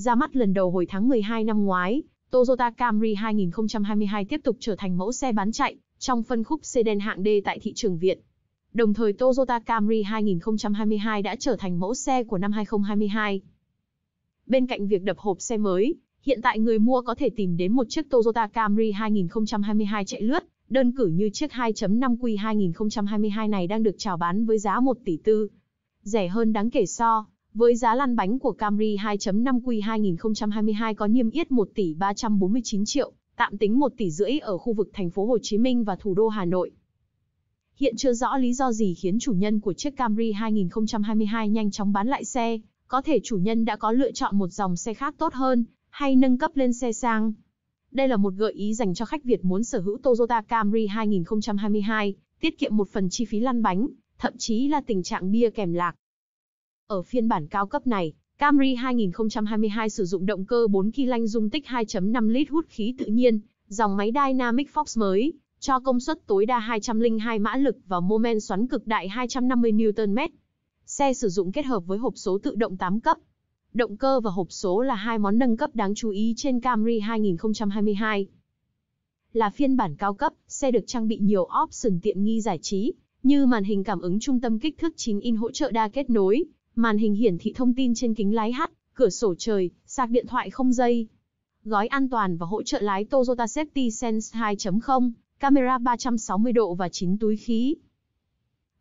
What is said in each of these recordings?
Ra mắt lần đầu hồi tháng 12 năm ngoái, Toyota Camry 2022 tiếp tục trở thành mẫu xe bán chạy trong phân khúc sedan hạng D tại thị trường Việt. Đồng thời Toyota Camry 2022 đã trở thành mẫu xe của năm 2022. Bên cạnh việc đập hộp xe mới, hiện tại người mua có thể tìm đến một chiếc Toyota Camry 2022 chạy lướt, đơn cử như chiếc 2.5Q 2022 này đang được chào bán với giá 1 tỷ tư. Rẻ hơn đáng kể so với giá lăn bánh của Camry 2.5 Q 2022 có niêm yết 1 tỷ 349 triệu, tạm tính 1 tỷ rưỡi ở khu vực thành phố Hồ Chí Minh và thủ đô Hà Nội. Hiện chưa rõ lý do gì khiến chủ nhân của chiếc Camry 2022 nhanh chóng bán lại xe, có thể chủ nhân đã có lựa chọn một dòng xe khác tốt hơn, hay nâng cấp lên xe sang. Đây là một gợi ý dành cho khách Việt muốn sở hữu Toyota Camry 2022, tiết kiệm một phần chi phí lăn bánh, thậm chí là tình trạng bia kèm lạc. Ở phiên bản cao cấp này, Camry 2022 sử dụng động cơ 4 kỳ lanh dung tích 2.5 lít hút khí tự nhiên, dòng máy Dynamic Fox mới, cho công suất tối đa 202 mã lực và mô men xoắn cực đại 250 Nm. Xe sử dụng kết hợp với hộp số tự động 8 cấp. Động cơ và hộp số là hai món nâng cấp đáng chú ý trên Camry 2022. Là phiên bản cao cấp, xe được trang bị nhiều option tiện nghi giải trí, như màn hình cảm ứng trung tâm kích thước 9 in hỗ trợ đa kết nối, Màn hình hiển thị thông tin trên kính lái hắt, cửa sổ trời, sạc điện thoại không dây. Gói an toàn và hỗ trợ lái Toyota Safety Sense 2.0, camera 360 độ và 9 túi khí.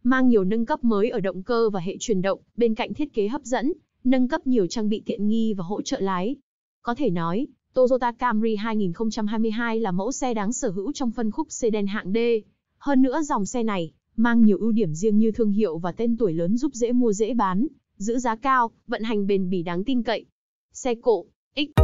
Mang nhiều nâng cấp mới ở động cơ và hệ truyền động, bên cạnh thiết kế hấp dẫn, nâng cấp nhiều trang bị tiện nghi và hỗ trợ lái. Có thể nói, Toyota Camry 2022 là mẫu xe đáng sở hữu trong phân khúc sedan hạng D. Hơn nữa dòng xe này mang nhiều ưu điểm riêng như thương hiệu và tên tuổi lớn giúp dễ mua dễ bán, giữ giá cao, vận hành bền bỉ đáng tin cậy. Xe cộ, X.